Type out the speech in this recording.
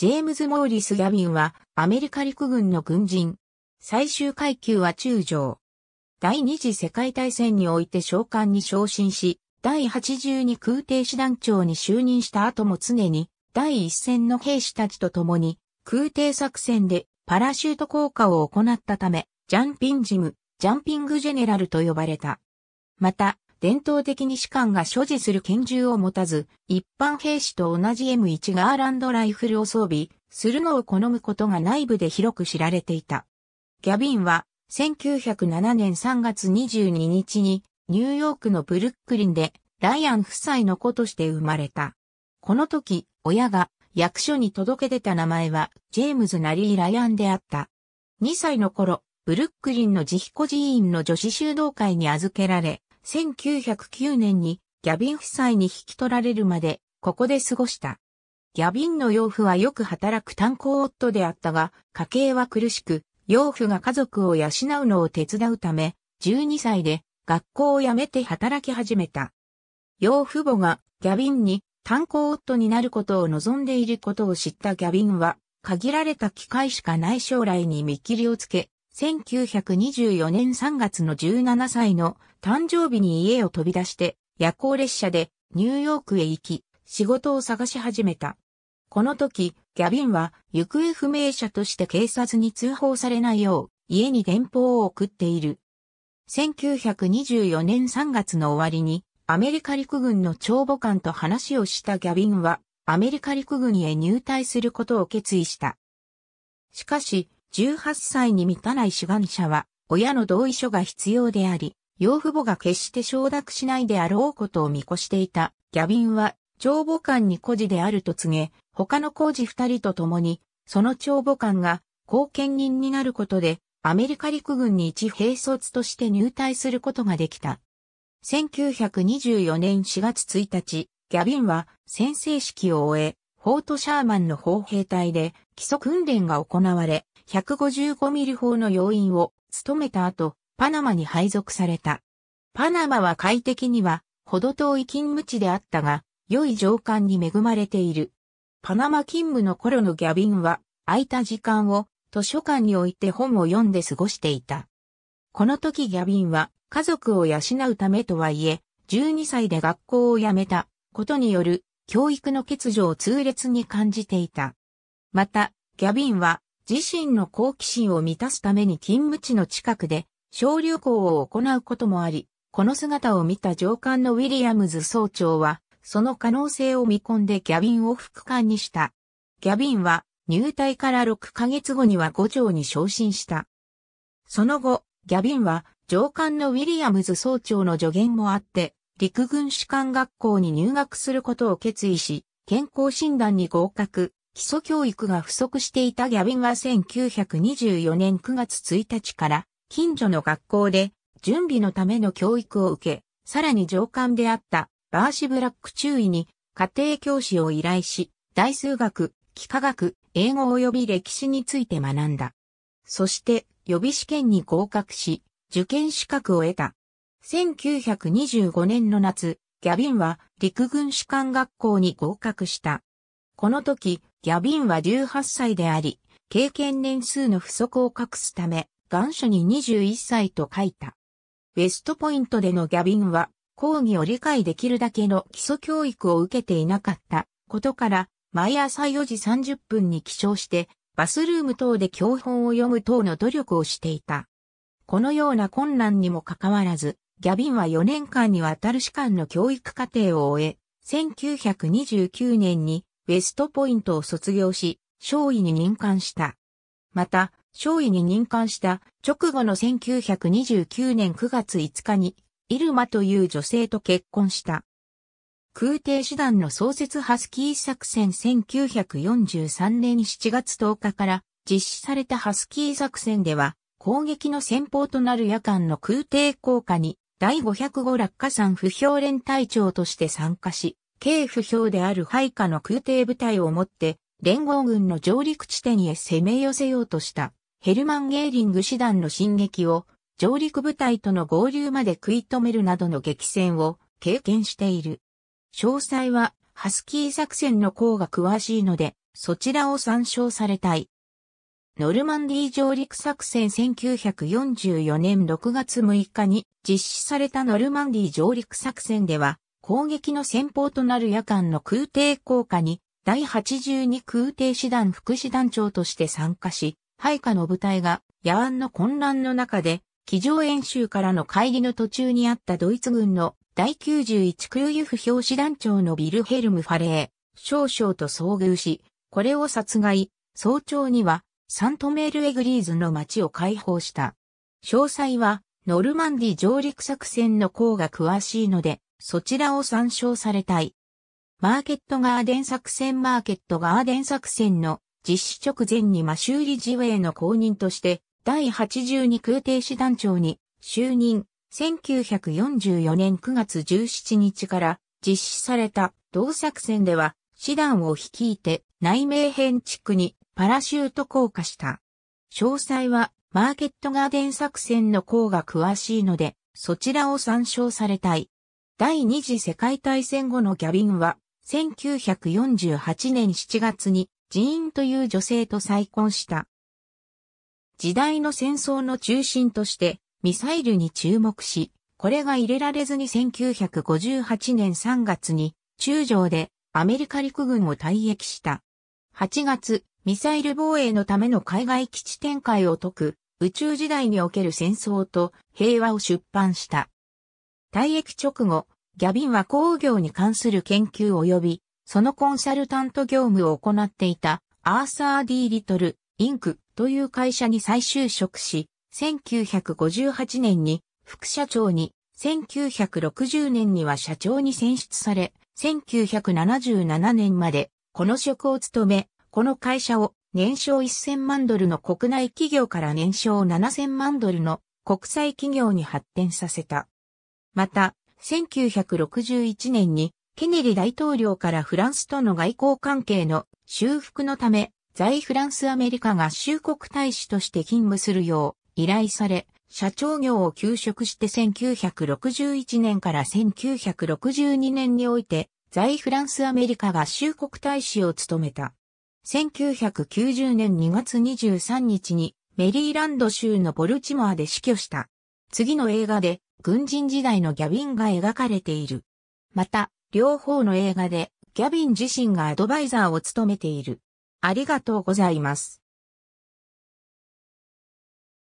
ジェームズ・モーリス・ギャビンは、アメリカ陸軍の軍人。最終階級は中将。第二次世界大戦において召喚に昇進し、第82空挺師団長に就任した後も常に、第一線の兵士たちと共に、空挺作戦でパラシュート効果を行ったため、ジャンピンジム、ジャンピングジェネラルと呼ばれた。また、伝統的に士官が所持する拳銃を持たず、一般兵士と同じ M1 ガーランドライフルを装備するのを好むことが内部で広く知られていた。ギャビンは1907年3月22日にニューヨークのブルックリンでライアン夫妻の子として生まれた。この時、親が役所に届け出た名前はジェームズ・ナリー・ライアンであった。2歳の頃、ブルックリンの自費孤児院の女子修道会に預けられ、1909年にギャビン夫妻に引き取られるまで、ここで過ごした。ギャビンの養父はよく働く炭鉱夫であったが、家計は苦しく、養父が家族を養うのを手伝うため、12歳で学校を辞めて働き始めた。養父母がギャビンに炭鉱夫になることを望んでいることを知ったギャビンは、限られた機会しかない将来に見切りをつけ、1924年3月の17歳の誕生日に家を飛び出して夜行列車でニューヨークへ行き、仕事を探し始めた。この時、ギャビンは行方不明者として警察に通報されないよう、家に電報を送っている。1924年3月の終わりに、アメリカ陸軍の長母官と話をしたギャビンは、アメリカ陸軍へ入隊することを決意した。しかし、18歳に満たない志願者は、親の同意書が必要であり、養父母が決して承諾しないであろうことを見越していた。ギャビンは、長母官に孤児であると告げ、他の孤児二人と共に、その長母官が、後見人になることで、アメリカ陸軍に一兵卒として入隊することができた。1924年4月1日、ギャビンは先制式を終え、フォート・シャーマンの砲兵隊で基礎訓練が行われ、155ミリ砲の要員を務めた後、パナマに配属された。パナマは快適には、ほど遠い勤務地であったが、良い上官に恵まれている。パナマ勤務の頃のギャビンは、空いた時間を図書館に置いて本を読んで過ごしていた。この時ギャビンは家族を養うためとはいえ、12歳で学校を辞めたことによる教育の欠如を痛烈に感じていた。また、ギャビンは自身の好奇心を満たすために勤務地の近くで小流行を行うこともあり、この姿を見た上官のウィリアムズ総長は、その可能性を見込んでギャビンを副官にした。ギャビンは入隊から6ヶ月後には五条に昇進した。その後、ギャビンは上官のウィリアムズ総長の助言もあって、陸軍士官学校に入学することを決意し、健康診断に合格、基礎教育が不足していたギャビンは1924年9月1日から近所の学校で準備のための教育を受け、さらに上官であったバーシブラック中尉に家庭教師を依頼し、大数学、幾何学、英語及び歴史について学んだ。そして予備試験に合格し、受験資格を得た。1925年の夏、ギャビンは陸軍士官学校に合格した。この時、ギャビンは18歳であり、経験年数の不足を隠すため、願書に21歳と書いた。ウェストポイントでのギャビンは、講義を理解できるだけの基礎教育を受けていなかったことから、毎朝4時30分に起床して、バスルーム等で教本を読む等の努力をしていた。このような困難にもかかわらず、ギャビンは4年間にわたる士官の教育課程を終え、1929年にウェストポイントを卒業し、少尉に任官した。また、少尉に任官した直後の1929年9月5日に、イルマという女性と結婚した。空挺師団の創設ハスキー作戦1943年7月10日から実施されたハスキー作戦では攻撃の先方となる夜間の空挺効果に第505落下山不評連隊長として参加し、軽不評である配下の空挺部隊をもって連合軍の上陸地点へ攻め寄せようとした。ヘルマン・ゲーリング師団の進撃を上陸部隊との合流まで食い止めるなどの激戦を経験している。詳細はハスキー作戦の項が詳しいので、そちらを参照されたい。ノルマンディー上陸作戦1944年6月6日に実施されたノルマンディー上陸作戦では、攻撃の先方となる夜間の空挺効果に、第82空挺師団副師団長として参加し、配下の部隊が、野湾の混乱の中で、機上演習からの会議の途中にあったドイツ軍の第91空輸不表紙団長のビルヘルム・ファレー、少将と遭遇し、これを殺害、早朝には、サントメール・エグリーズの町を解放した。詳細は、ノルマンディ上陸作戦の項が詳しいので、そちらを参照されたい。マーケットガーデン作戦マーケットガーデン作戦の実施直前にマシューリェイの公認として、第82空挺師団長に就任、1944年9月17日から実施された同作戦では、師団を率いて内名編地区にパラシュート降下した。詳細はマーケットガーデン作戦の項が詳しいので、そちらを参照されたい。第二次世界大戦後のギャビンは、1948年7月に人員という女性と再婚した。時代の戦争の中心としてミサイルに注目し、これが入れられずに1958年3月に中将でアメリカ陸軍を退役した。8月、ミサイル防衛のための海外基地展開を解く宇宙時代における戦争と平和を出版した。退役直後、ギャビンは工業に関する研究及びそのコンサルタント業務を行っていたアーサー・ディ・リトル、インクという会社に再就職し、1958年に副社長に、1960年には社長に選出され、1977年までこの職を務め、この会社を年商1000万ドルの国内企業から年商7000万ドルの国際企業に発展させた。また、1961年にケネディ大統領からフランスとの外交関係の修復のため、在フランスアメリカ合衆国大使として勤務するよう依頼され、社長業を休職して1961年から1962年において、在フランスアメリカ合衆国大使を務めた。1990年2月23日にメリーランド州のボルチモアで死去した。次の映画で軍人時代のギャビンが描かれている。また、両方の映画でギャビン自身がアドバイザーを務めている。ありがとうございます。